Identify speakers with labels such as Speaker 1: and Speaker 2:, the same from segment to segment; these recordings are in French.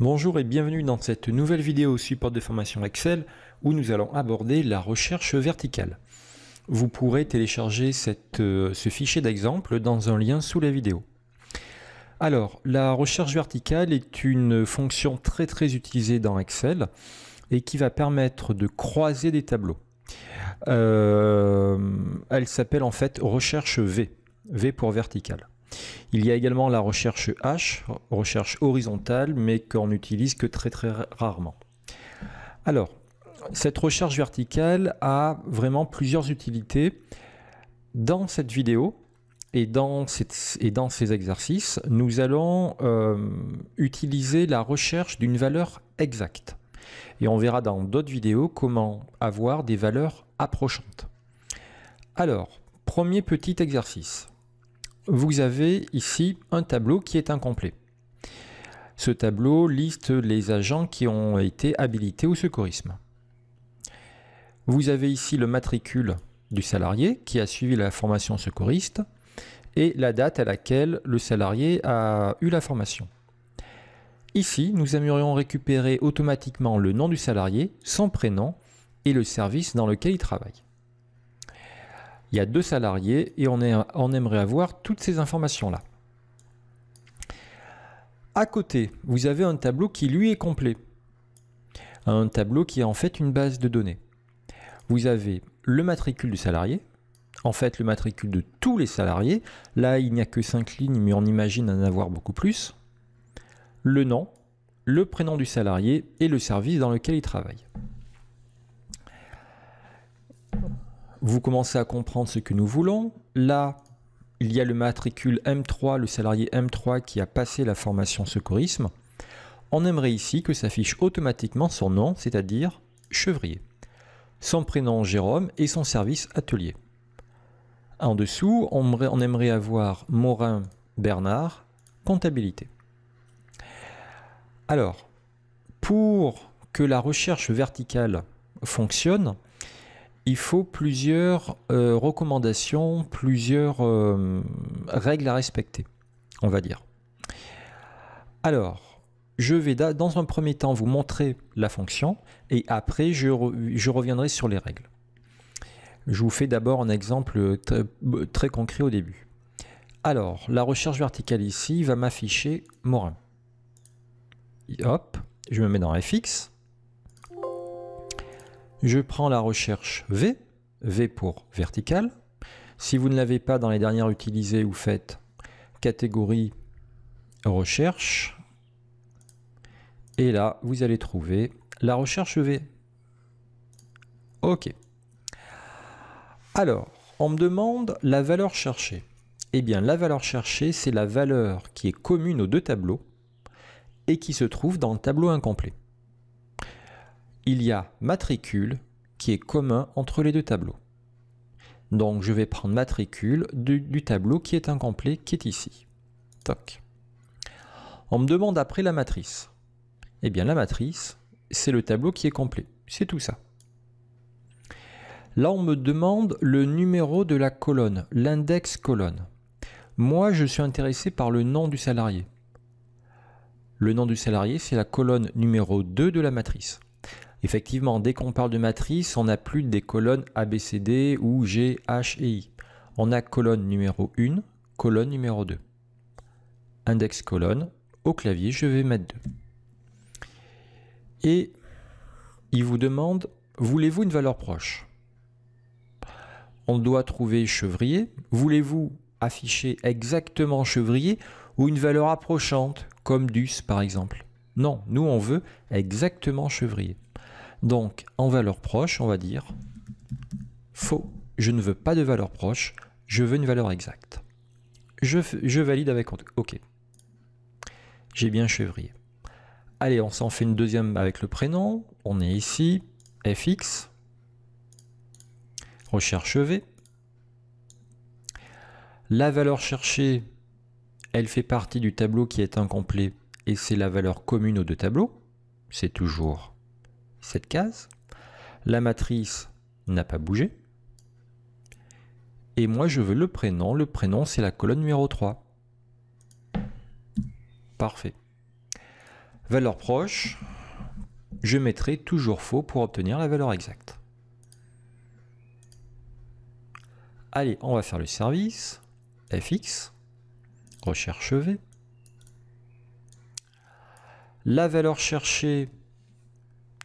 Speaker 1: Bonjour et bienvenue dans cette nouvelle vidéo au support de formation Excel où nous allons aborder la recherche verticale. Vous pourrez télécharger euh, ce fichier d'exemple dans un lien sous la vidéo. Alors, la recherche verticale est une fonction très très utilisée dans Excel et qui va permettre de croiser des tableaux. Euh, elle s'appelle en fait recherche V, V pour verticale. Il y a également la recherche H, recherche horizontale, mais qu'on n'utilise que très très rarement. Alors, cette recherche verticale a vraiment plusieurs utilités. Dans cette vidéo et dans, ces exercices, nous allons euh, utiliser la recherche d'une valeur exacte. Et on verra dans d'autres vidéos comment avoir des valeurs approchantes. Alors, premier petit exercice vous avez ici un tableau qui est incomplet. Ce tableau liste les agents qui ont été habilités au secourisme. Vous avez ici le matricule du salarié qui a suivi la formation secouriste et la date à laquelle le salarié a eu la formation. Ici, nous aimerions récupérer automatiquement le nom du salarié, son prénom et le service dans lequel il travaille il y a deux salariés et on, aimerait avoir toutes ces informations-là. À côté, vous avez un tableau qui lui est complet. Un tableau qui est en fait une base de données. Vous avez le matricule du salarié, en fait le matricule de tous les salariés. Là, il n'y a que cinq lignes, mais on imagine en avoir beaucoup plus. Le nom, le prénom du salarié et le service dans lequel il travaille. Vous commencez à comprendre ce que nous voulons. Là, il y a le matricule M3, le salarié M3 qui a passé la formation secourisme. On aimerait ici que s'affiche automatiquement son nom, c'est-à-dire Chevrier, son prénom Jérôme et son service atelier. En dessous, on aimerait avoir Morin Bernard, comptabilité. Alors, pour que la recherche verticale fonctionne, il faut plusieurs euh, recommandations, plusieurs euh, règles à respecter, on va dire. Alors, je vais dans un premier temps vous montrer la fonction et après je, reviendrai sur les règles. Je vous fais d'abord un exemple très, concret au début. Alors, la recherche verticale ici va m'afficher Morin. hop, je me mets dans FX. Je prends la recherche V, V pour verticale. Si vous ne l'avez pas dans les dernières utilisées, vous faites catégorie recherche. Et là, vous allez trouver la recherche V. OK. Alors, on me demande la valeur cherchée. Eh bien, la valeur cherchée, c'est la valeur qui est commune aux deux tableaux et qui se trouve dans le tableau incomplet il y a matricule qui est commun entre les deux tableaux. Donc je vais prendre matricule du, tableau qui est incomplet, qui est ici. Toc. On me demande après la matrice. Eh bien la matrice, c'est le tableau qui est complet. C'est tout ça. Là, on me demande le numéro de la colonne, l'index colonne. Moi, je suis intéressé par le nom du salarié. Le nom du salarié, c'est la colonne numéro 2 de la matrice. Effectivement, dès qu'on parle de matrice, on n'a plus des colonnes ABCD ou G, H et I. On a colonne numéro 1, colonne numéro 2. Index colonne, au clavier je vais mettre 2. Et il vous demande, voulez-vous une valeur proche On doit trouver chevrier, voulez-vous afficher exactement chevrier ou une valeur approchante, comme dus par exemple Non, nous on veut exactement chevrier. Donc en valeur proche, on va dire faux. Je ne veux pas de valeur proche, je veux une valeur exacte. Je, valide avec OK. J'ai bien chevrier. Allez, on s'en fait une deuxième avec le prénom. On est ici, fx, recherche v. La valeur cherchée, elle fait partie du tableau qui est incomplet et c'est la valeur commune aux deux tableaux. C'est toujours cette case. La matrice n'a pas bougé. Et moi, je veux le prénom. Le prénom, c'est la colonne numéro 3. Parfait. Valeur proche, je mettrai toujours faux pour obtenir la valeur exacte. Allez, on va faire le service. fx, recherche v. La valeur cherchée,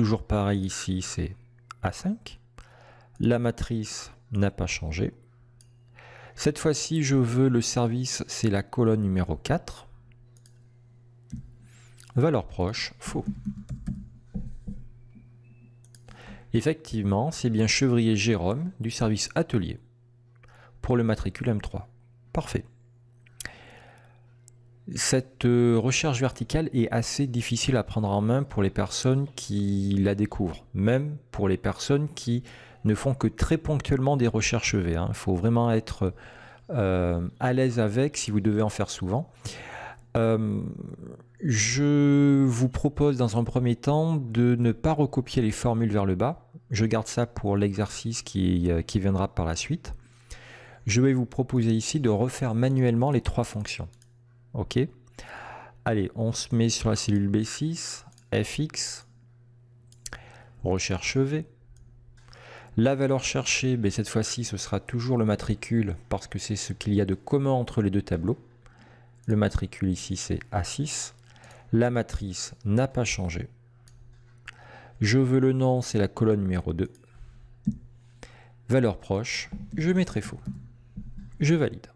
Speaker 1: Toujours pareil ici, c'est A5. La matrice n'a pas changé. Cette fois-ci, je veux le service, c'est la colonne numéro 4. Valeur proche, faux. Effectivement, c'est bien Chevrier Jérôme du service Atelier pour le matricule M3. Parfait. Cette euh, recherche verticale est assez difficile à prendre en main pour les personnes qui la découvrent, même pour les personnes qui ne font que très ponctuellement des recherches V. Il hein. faut vraiment être euh, à l'aise avec si vous devez en faire souvent. Euh, je vous propose dans un premier temps de ne pas recopier les formules vers le bas. Je garde ça pour l'exercice qui viendra par la suite. Je vais vous proposer ici de refaire manuellement les trois fonctions. Ok. Allez, on se met sur la cellule B6, fx, recherche v. La valeur cherchée, mais ben, cette fois-ci, ce sera toujours le matricule parce que c'est ce qu'il y a de commun entre les deux tableaux. Le matricule ici, c'est A6. La matrice n'a pas changé. Je veux le nom, c'est la colonne numéro 2. Valeur proche, je mettrai faux. Je valide.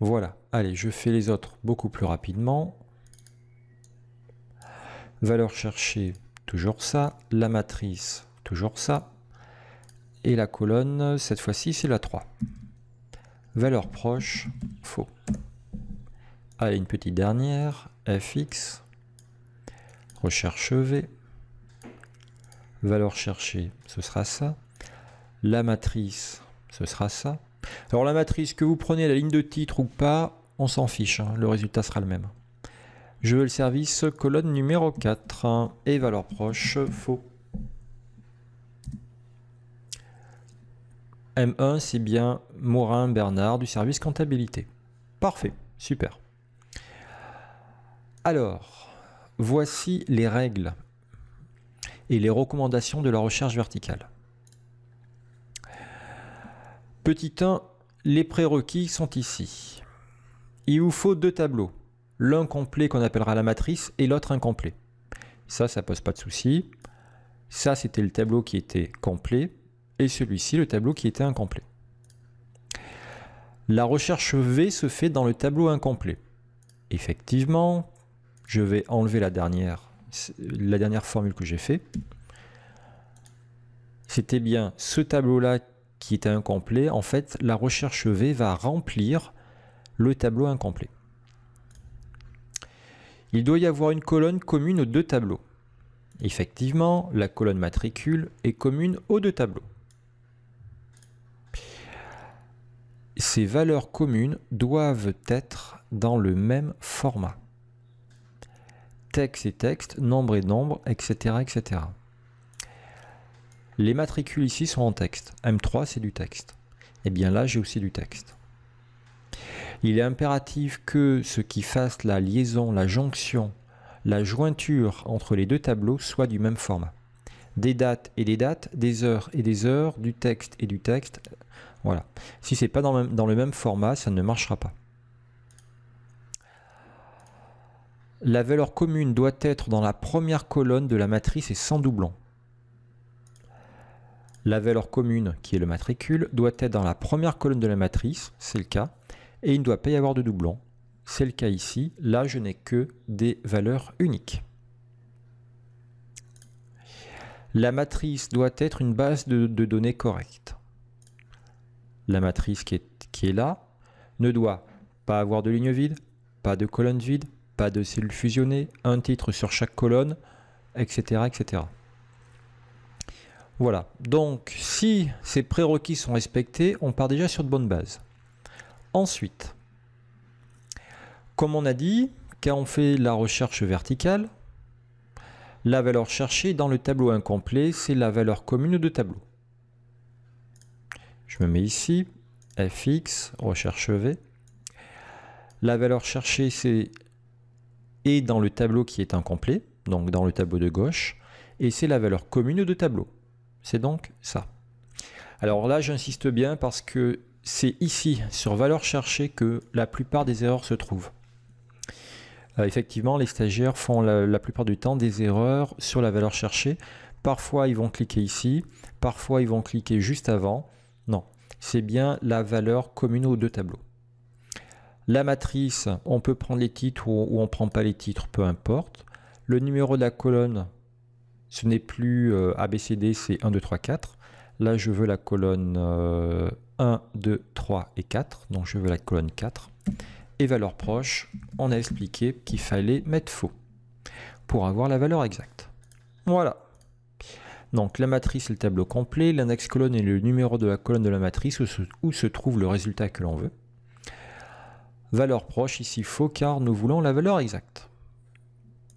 Speaker 1: Voilà. Allez, je fais les autres beaucoup plus rapidement. Valeur cherchée, toujours ça. La matrice, toujours ça. Et la colonne, cette fois-ci, c'est la 3. Valeur proche, faux. Allez, une petite dernière. fx. Recherche v. Valeur cherchée, ce sera ça. La matrice, ce sera ça. Alors la matrice, que vous prenez la ligne de titre ou pas, on s'en fiche, hein, le résultat sera le même. Je veux le service colonne numéro 4 et valeur proche faux. M1, c'est bien Morin Bernard du service comptabilité. Parfait, super. Alors, voici les règles et les recommandations de la recherche verticale. Petit 1, les prérequis sont ici. Il vous faut deux tableaux, l'un complet qu'on appellera la matrice et l'autre incomplet. Ça, ça pose pas de souci. Ça, c'était le tableau qui était complet et celui-ci, le tableau qui était incomplet. La recherche V se fait dans le tableau incomplet. Effectivement, je vais enlever la dernière, la dernière formule que j'ai faite. C'était bien ce tableau-là qui est incomplet, en fait, la recherche V va remplir le tableau incomplet. Il doit y avoir une colonne commune aux deux tableaux. Effectivement, la colonne matricule est commune aux deux tableaux. Ces valeurs communes doivent être dans le même format. Texte et texte, nombre et nombre, etc. etc. Les matricules ici sont en texte. M3, c'est du texte. Et eh bien là, j'ai aussi du texte. Il est impératif que ce qui fasse la liaison, la jonction, la jointure entre les deux tableaux soit du même format. Des dates et des dates, des heures et des heures, du texte et du texte. Voilà. Si ce n'est pas dans le, même, dans le même format, ça ne marchera pas. La valeur commune doit être dans la première colonne de la matrice et sans doublon. La valeur commune, qui est le matricule, doit être dans la première colonne de la matrice, c'est le cas, et il ne doit pas y avoir de doublons, c'est le cas ici. Là, je n'ai que des valeurs uniques. La matrice doit être une base de, données correcte. La matrice qui est, qui est là ne doit pas avoir de ligne vide, pas de colonne vide, pas de cellules fusionnées, un titre sur chaque colonne, etc. etc. Voilà, donc si ces prérequis sont respectés, on part déjà sur de bonnes bases. Ensuite, comme on a dit, quand on fait la recherche verticale, la valeur cherchée dans le tableau incomplet, c'est la valeur commune de tableau. Je me mets ici, fx, recherche v. La valeur cherchée, c'est et dans le tableau qui est incomplet, donc dans le tableau de gauche, et c'est la valeur commune de tableau. C'est donc ça. Alors là, j'insiste bien parce que c'est ici, sur valeur cherchée, que la plupart des erreurs se trouvent. Euh, effectivement, les stagiaires font la, plupart du temps des erreurs sur la valeur cherchée. Parfois, ils vont cliquer ici, parfois, ils vont cliquer juste avant. Non, c'est bien la valeur commune aux deux tableaux. La matrice, on peut prendre les titres ou, ou on ne prend pas les titres, peu importe. Le numéro de la colonne, ce n'est plus euh, ABCD, c'est 1, 2, 3, 4. Là, je veux la colonne 1, 2, 3 et 4. Donc, je veux la colonne 4. Et valeur proche, on a expliqué qu'il fallait mettre faux pour avoir la valeur exacte. Voilà. Donc la matrice et le tableau complet, l'index colonne est le numéro de la colonne de la matrice où se trouve le résultat que l'on veut. Valeur proche, ici faux car nous voulons la valeur exacte.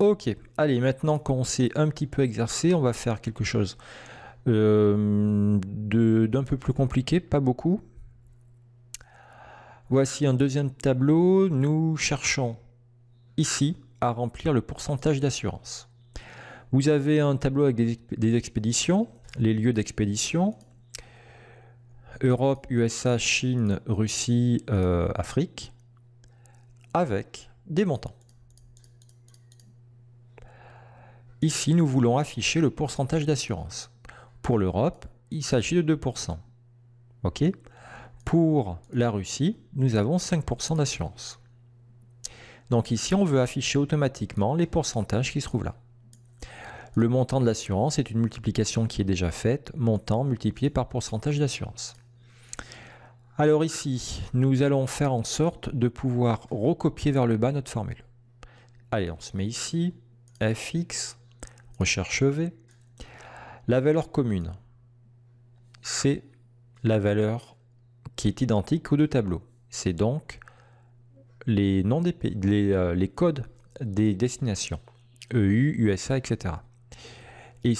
Speaker 1: Ok, allez, maintenant qu'on s'est un petit peu exercé, on va faire quelque chose euh, d'un peu plus compliqué, pas beaucoup. Voici un deuxième tableau. Nous cherchons ici à remplir le pourcentage d'assurance. Vous avez un tableau avec des, expéditions, les lieux d'expédition, Europe, USA, Chine, Russie, euh, Afrique, avec des montants. Ici, nous voulons afficher le pourcentage d'assurance. Pour l'Europe, il s'agit de 2%. OK Pour la Russie, nous avons 5% d'assurance. Donc ici, on veut afficher automatiquement les pourcentages qui se trouvent là. Le montant de l'assurance est une multiplication qui est déjà faite, montant multiplié par pourcentage d'assurance. Alors ici, nous allons faire en sorte de pouvoir recopier vers le bas notre formule. Allez, on se met ici, fx, recherche V. La valeur commune, c'est la valeur qui est identique aux deux tableaux. C'est donc les, noms des euh, les, codes des destinations, EU, USA, etc. Et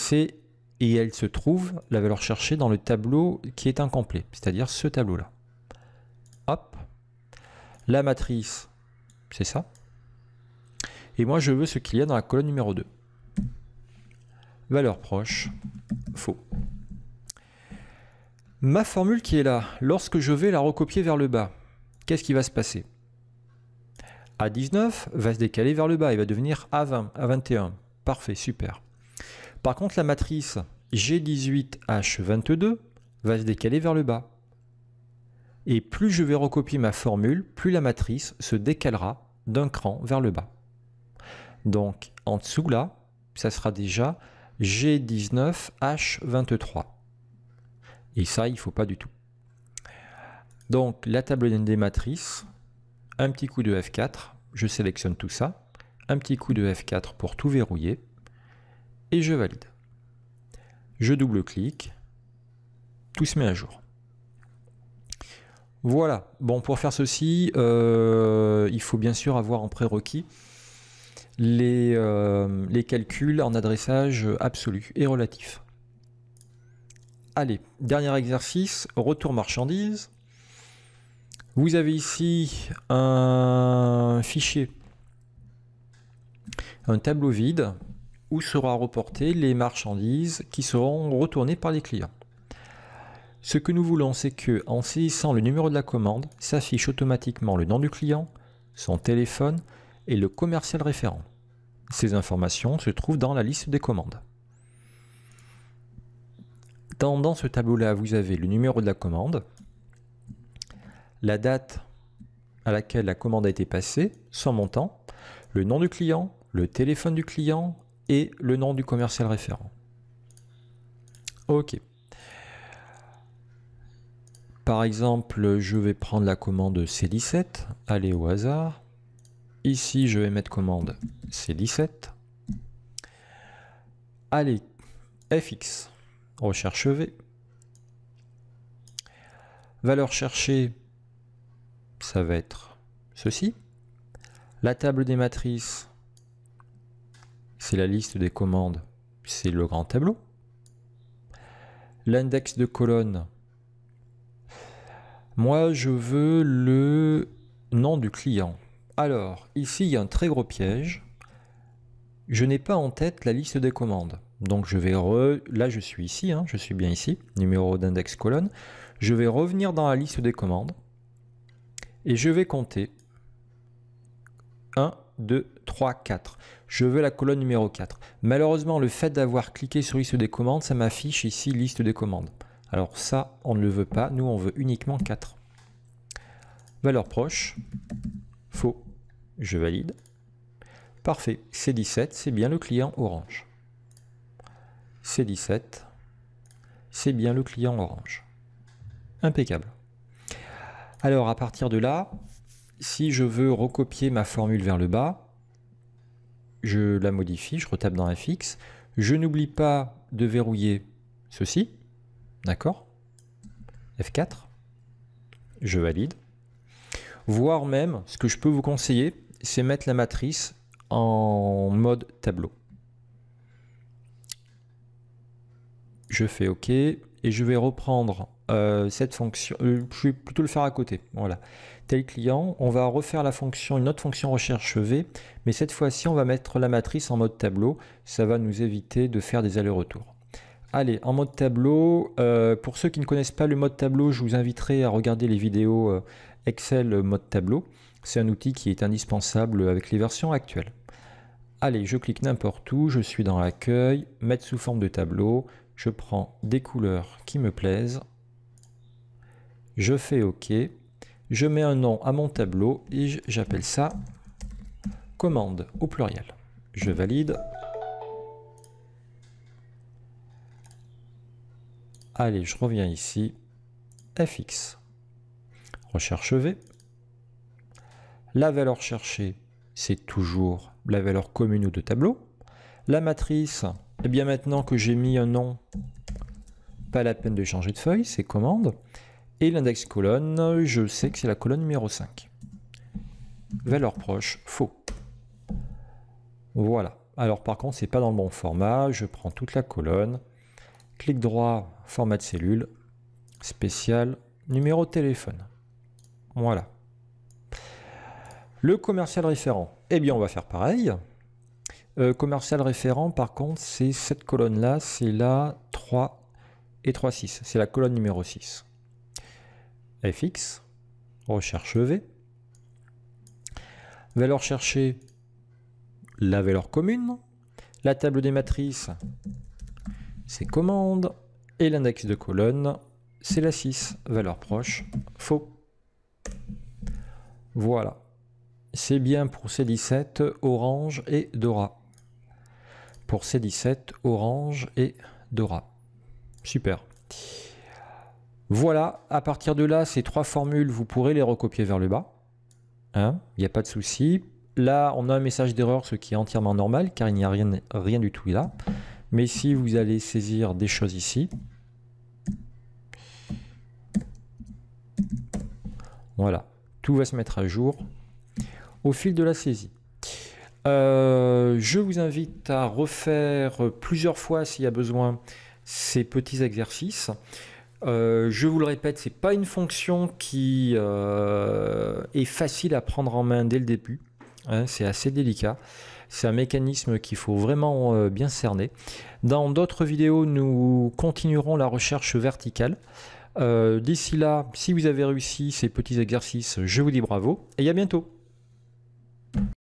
Speaker 1: et elle se trouve, la valeur cherchée, dans le tableau qui est incomplet, c'est-à-dire ce tableau-là. Hop. La matrice, c'est ça. Et moi, je veux ce qu'il y a dans la colonne numéro 2 valeur proche, faux. Ma formule qui est là, lorsque je vais la recopier vers le bas, qu'est-ce qui va se passer A19 va se décaler vers le bas, il va devenir A20, A21. Parfait, super. Par contre, la matrice G18H22 va se décaler vers le bas. Et plus je vais recopier ma formule, plus la matrice se décalera d'un cran vers le bas. Donc en dessous là, ça sera déjà G19H23. Et ça, il ne faut pas du tout. Donc, la table des matrices, un petit coup de F4, je sélectionne tout ça, un petit coup de F4 pour tout verrouiller, et je valide. Je double-clique, tout se met à jour. Voilà, bon pour faire ceci, euh, il faut bien sûr avoir en prérequis euh, les, calculs en adressage absolu et relatif. Allez, dernier exercice, retour marchandises. Vous avez ici un fichier, un tableau vide où sera reporté les marchandises qui seront retournées par les clients. Ce que nous voulons, c'est que, en saisissant le numéro de la commande, s'affiche automatiquement le nom du client, son téléphone, et le commercial référent. Ces informations se trouvent dans la liste des commandes. Dans, ce tableau-là, vous avez le numéro de la commande, la date à laquelle la commande a été passée, son montant, le nom du client, le téléphone du client et le nom du commercial référent. Ok. Par exemple, je vais prendre la commande C17, aller au hasard. Ici, je vais mettre commande C17. Allez, FX, recherche V. Valeur cherchée, ça va être ceci. La table des matrices, c'est la liste des commandes, c'est le grand tableau. L'index de colonne, moi je veux le nom du client. Alors, ici, il y a un très gros piège. Je n'ai pas en tête la liste des commandes. Donc je vais là je suis ici, hein, je suis bien ici, numéro d'index colonne. Je vais revenir dans la liste des commandes et je vais compter 1, 2, 3, 4. Je veux la colonne numéro 4. Malheureusement, le fait d'avoir cliqué sur liste des commandes, ça m'affiche ici liste des commandes. Alors ça, on ne le veut pas. Nous, on veut uniquement 4. Valeur proche. Je valide. Parfait, C17, c'est bien le client orange. C17, c'est bien le client orange. Impeccable. Alors à partir de là, si je veux recopier ma formule vers le bas, je la modifie, je retape dans FX. Je n'oublie pas de verrouiller ceci. D'accord F4. Je valide. Voire même, ce que je peux vous conseiller, c'est mettre la matrice en mode tableau. Je fais OK et je vais reprendre euh, cette fonction. Euh, je vais plutôt le faire à côté. Voilà. Tel client, on va refaire la fonction, une autre fonction recherche V, mais cette fois-ci, on va mettre la matrice en mode tableau. Ça va nous éviter de faire des allers-retours. Allez, en mode tableau, euh, pour ceux qui ne connaissent pas le mode tableau, je vous inviterai à regarder les vidéos Excel mode tableau. C'est un outil qui est indispensable avec les versions actuelles. Allez, je clique n'importe où, je suis dans l'accueil, mettre sous forme de tableau, je prends des couleurs qui me plaisent, je fais OK, je mets un nom à mon tableau et j'appelle ça commande au pluriel. Je valide. Allez, je reviens ici, FX, recherche V, la valeur cherchée, c'est toujours la valeur commune ou de tableau. La matrice, eh bien maintenant que j'ai mis un nom, pas la peine de changer de feuille, c'est commande. Et l'index colonne, je sais que c'est la colonne numéro 5. Valeur proche, faux. Voilà. Alors par contre, c'est pas dans le bon format. Je prends toute la colonne. Clic droit, format de cellule, spécial, numéro de téléphone. Voilà. Le commercial référent, eh bien on va faire pareil. Euh, commercial référent, par contre, c'est cette colonne-là, c'est la 3 et 3, 6. C'est la colonne numéro 6. FX, recherche V. Valeur cherchée, la valeur commune. La table des matrices, c'est commande. Et l'index de colonne, c'est la 6, valeur proche, faux. Voilà. C'est bien pour C17, Orange et Dora. Pour C17, Orange et Dora. Super. Voilà, à partir de là, ces trois formules, vous pourrez les recopier vers le bas. Il hein, n'y a pas de souci. Là, on a un message d'erreur, ce qui est entièrement normal, car il n'y a rien du tout là. Mais si vous allez saisir des choses ici, voilà, tout va se mettre à jour, au fil de la saisie. Euh, je vous invite à refaire plusieurs fois s'il y a besoin ces petits exercices. Euh, je vous le répète, c'est pas une fonction qui euh, est facile à prendre en main dès le début. Hein, c'est assez délicat. C'est un mécanisme qu'il faut vraiment bien cerner. Dans d'autres vidéos, nous continuerons la recherche verticale. D'ici là, si vous avez réussi ces petits exercices, je vous dis bravo et à bientôt.